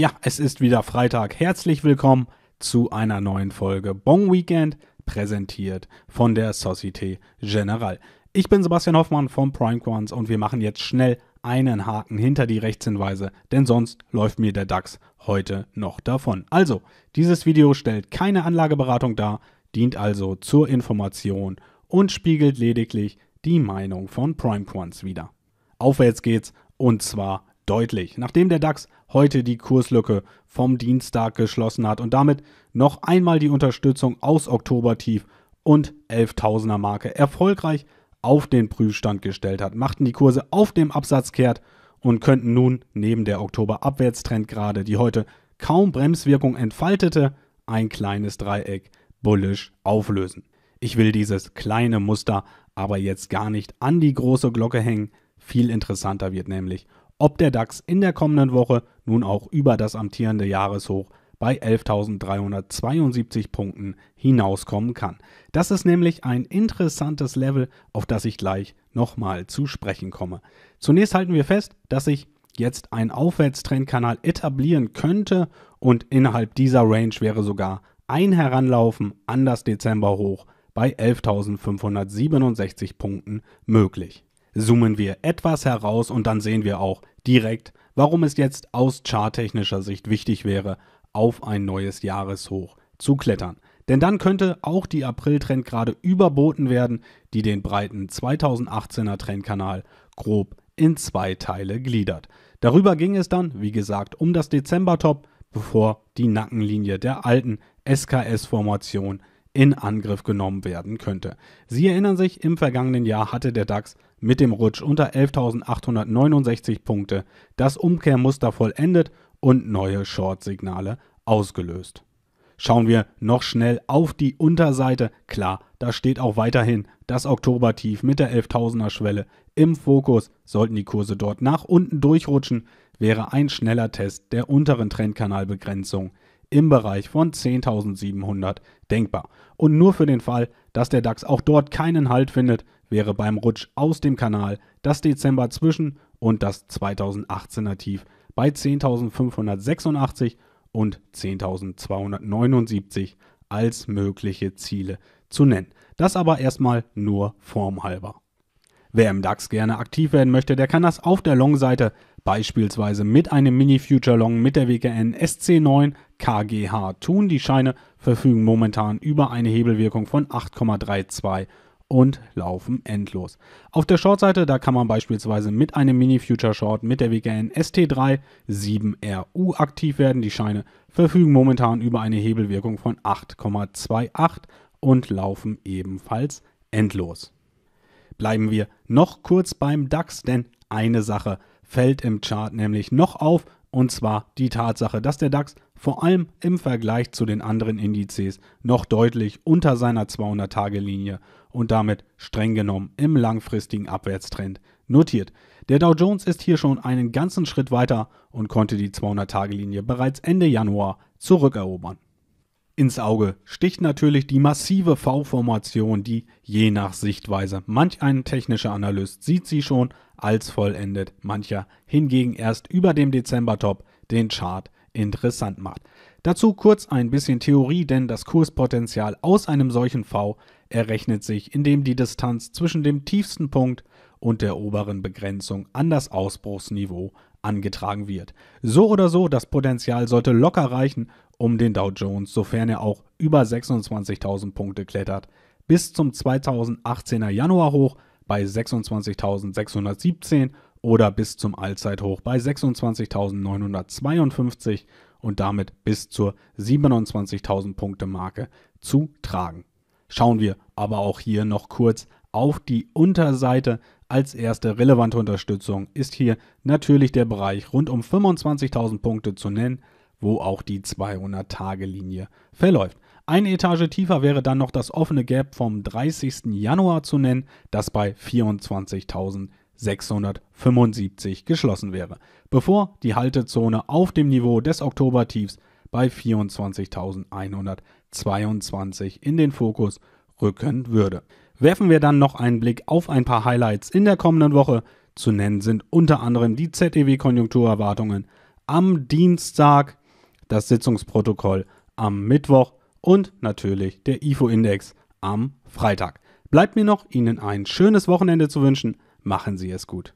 Ja, es ist wieder Freitag. Herzlich willkommen zu einer neuen Folge Bong Weekend, präsentiert von der Société Générale. Ich bin Sebastian Hoffmann vom Prime Quants und wir machen jetzt schnell einen Haken hinter die Rechtshinweise, denn sonst läuft mir der DAX heute noch davon. Also, dieses Video stellt keine Anlageberatung dar, dient also zur Information und spiegelt lediglich die Meinung von Prime Quants wider. Aufwärts geht's und zwar deutlich. Nachdem der DAX heute die Kurslücke vom Dienstag geschlossen hat und damit noch einmal die Unterstützung aus Oktobertief und 11.000er Marke erfolgreich auf den Prüfstand gestellt hat, machten die Kurse auf dem Absatz kehrt und könnten nun neben der Oktober-Abwärtstrendgrade, die heute kaum Bremswirkung entfaltete, ein kleines Dreieck bullisch auflösen. Ich will dieses kleine Muster aber jetzt gar nicht an die große Glocke hängen. Viel interessanter wird nämlich, ob der DAX in der kommenden Woche nun auch über das amtierende Jahreshoch bei 11.372 Punkten hinauskommen kann. Das ist nämlich ein interessantes Level, auf das ich gleich nochmal zu sprechen komme. Zunächst halten wir fest, dass sich jetzt ein Aufwärtstrendkanal etablieren könnte und innerhalb dieser Range wäre sogar ein Heranlaufen an das Dezemberhoch bei 11.567 Punkten möglich zoomen wir etwas heraus und dann sehen wir auch direkt, warum es jetzt aus charttechnischer Sicht wichtig wäre, auf ein neues Jahreshoch zu klettern. Denn dann könnte auch die April-Trend gerade überboten werden, die den breiten 2018er Trendkanal grob in zwei Teile gliedert. Darüber ging es dann, wie gesagt, um das Dezember-Top, bevor die Nackenlinie der alten SKS-Formation in Angriff genommen werden könnte. Sie erinnern sich, im vergangenen Jahr hatte der DAX mit dem Rutsch unter 11.869 Punkte das Umkehrmuster vollendet und neue Short-Signale ausgelöst. Schauen wir noch schnell auf die Unterseite. Klar, da steht auch weiterhin das Oktobertief mit der 11.000er Schwelle im Fokus. Sollten die Kurse dort nach unten durchrutschen, wäre ein schneller Test der unteren Trendkanalbegrenzung im Bereich von 10.700 denkbar. Und nur für den Fall, dass der DAX auch dort keinen Halt findet, wäre beim Rutsch aus dem Kanal das Dezember zwischen und das 2018er Tief bei 10.586 und 10.279 als mögliche Ziele zu nennen. Das aber erstmal nur formhalber. Wer im DAX gerne aktiv werden möchte, der kann das auf der Long-Seite beispielsweise mit einem Mini-Future-Long mit der WKN SC9 KGH tun. Die Scheine verfügen momentan über eine Hebelwirkung von 8,32 und laufen endlos. Auf der Shortseite, da kann man beispielsweise mit einem Mini Future Short mit der WGN ST3 7RU aktiv werden. Die Scheine verfügen momentan über eine Hebelwirkung von 8,28 und laufen ebenfalls endlos. Bleiben wir noch kurz beim DAX, denn eine Sache fällt im Chart nämlich noch auf und zwar die Tatsache, dass der DAX vor allem im Vergleich zu den anderen Indizes noch deutlich unter seiner 200-Tage-Linie und damit streng genommen im langfristigen Abwärtstrend notiert. Der Dow Jones ist hier schon einen ganzen Schritt weiter und konnte die 200-Tage-Linie bereits Ende Januar zurückerobern. Ins Auge sticht natürlich die massive V-Formation, die je nach Sichtweise manch ein technischer Analyst sieht sie schon als vollendet, mancher hingegen erst über dem Dezember-Top den Chart interessant macht. Dazu kurz ein bisschen Theorie, denn das Kurspotenzial aus einem solchen V errechnet sich, indem die Distanz zwischen dem tiefsten Punkt und der oberen Begrenzung an das Ausbruchsniveau angetragen wird. So oder so, das Potenzial sollte locker reichen, um den Dow Jones, sofern er auch über 26.000 Punkte klettert, bis zum 2018er Januar hoch bei 26.617 oder bis zum Allzeithoch bei 26.952 und damit bis zur 27.000 Punkte Marke zu tragen. Schauen wir aber auch hier noch kurz auf die Unterseite als erste relevante Unterstützung ist hier natürlich der Bereich rund um 25.000 Punkte zu nennen, wo auch die 200-Tage-Linie verläuft. Eine Etage tiefer wäre dann noch das offene Gap vom 30. Januar zu nennen, das bei 24.675 geschlossen wäre, bevor die Haltezone auf dem Niveau des Oktobertiefs bei 24.122 in den Fokus rücken würde werfen wir dann noch einen Blick auf ein paar Highlights in der kommenden Woche. Zu nennen sind unter anderem die ZEW-Konjunkturerwartungen am Dienstag, das Sitzungsprotokoll am Mittwoch und natürlich der IFO-Index am Freitag. Bleibt mir noch, Ihnen ein schönes Wochenende zu wünschen. Machen Sie es gut.